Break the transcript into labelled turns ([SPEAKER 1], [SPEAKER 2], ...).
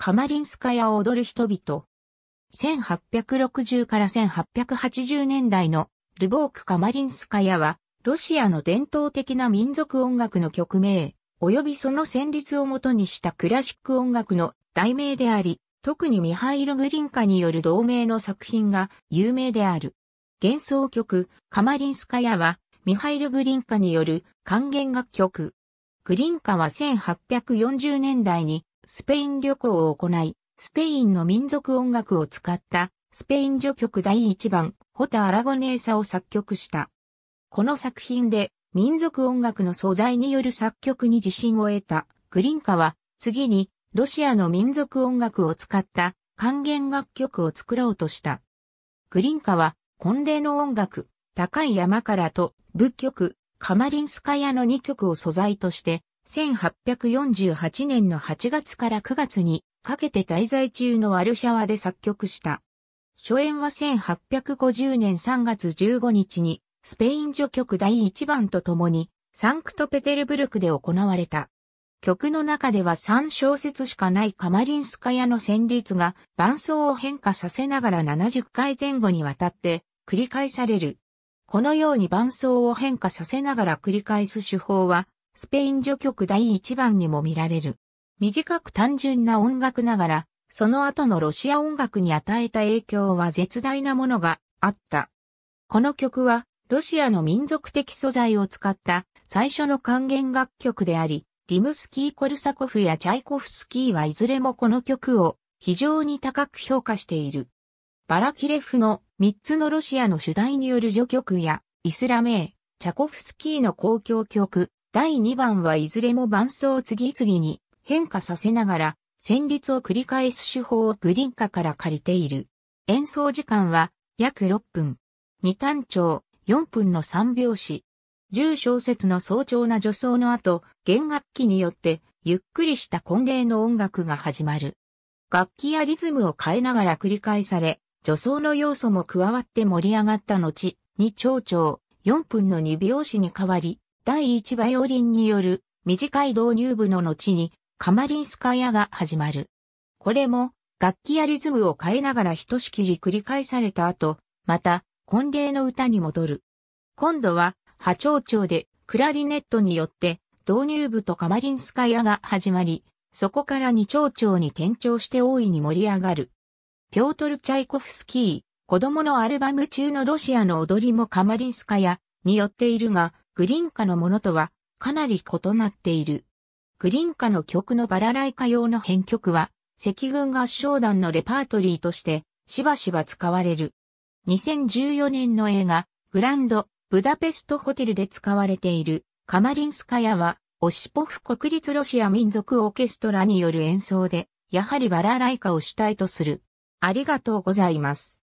[SPEAKER 1] カマリンスカヤを踊る人々。1860から1880年代のルボーク・カマリンスカヤは、ロシアの伝統的な民族音楽の曲名、及びその旋律をもとにしたクラシック音楽の題名であり、特にミハイル・グリンカによる同名の作品が有名である。幻想曲、カマリンスカヤは、ミハイル・グリンカによる還元楽曲。グリンカは1840年代にスペイン旅行を行い、スペインの民族音楽を使ったスペイン序曲第1番、ホタ・アラゴネーサを作曲した。この作品で民族音楽の素材による作曲に自信を得たグリンカは次にロシアの民族音楽を使った還元楽曲を作ろうとした。グリンカは婚礼の音楽、高い山からと、仏曲、カマリンスカヤの2曲を素材として1848年の8月から9月にかけて滞在中のワルシャワで作曲した。初演は1850年3月15日にスペイン序曲第1番とともにサンクトペテルブルクで行われた。曲の中では3小節しかないカマリンスカヤの旋律が伴奏を変化させながら70回前後にわたって繰り返される。このように伴奏を変化させながら繰り返す手法はスペイン序曲第1番にも見られる。短く単純な音楽ながら、その後のロシア音楽に与えた影響は絶大なものがあった。この曲は、ロシアの民族的素材を使った最初の還元楽曲であり、リムスキー・コルサコフやチャイコフスキーはいずれもこの曲を非常に高く評価している。バラキレフの3つのロシアの主題による序曲や、イスラメー、チャコフスキーの公共曲、第2番はいずれも伴奏を次々に変化させながら、旋律を繰り返す手法をグリンカから借りている。演奏時間は約6分。2単調、4分の3拍子。10小節の早朝な助走の後、弦楽器によってゆっくりした婚礼の音楽が始まる。楽器やリズムを変えながら繰り返され、助走の要素も加わって盛り上がった後、2長調、4分の2拍子に変わり、第1バイオリンによる短い導入部の後にカマリンスカヤが始まる。これも楽器やリズムを変えながら一しきり繰り返された後、また婚礼の歌に戻る。今度は波長調でクラリネットによって導入部とカマリンスカヤが始まり、そこから二丁調に転調して大いに盛り上がる。ピョートル・チャイコフスキー、子供のアルバム中のロシアの踊りもカマリンスカヤによっているが、グリンカのものとはかなり異なっている。グリンカの曲のバラライカ用の編曲は、赤軍合唱団のレパートリーとしてしばしば使われる。2014年の映画、グランド、ブダペストホテルで使われているカマリンスカヤは、オシポフ国立ロシア民族オーケストラによる演奏で、やはりバラライカを主体とする。ありがとうございます。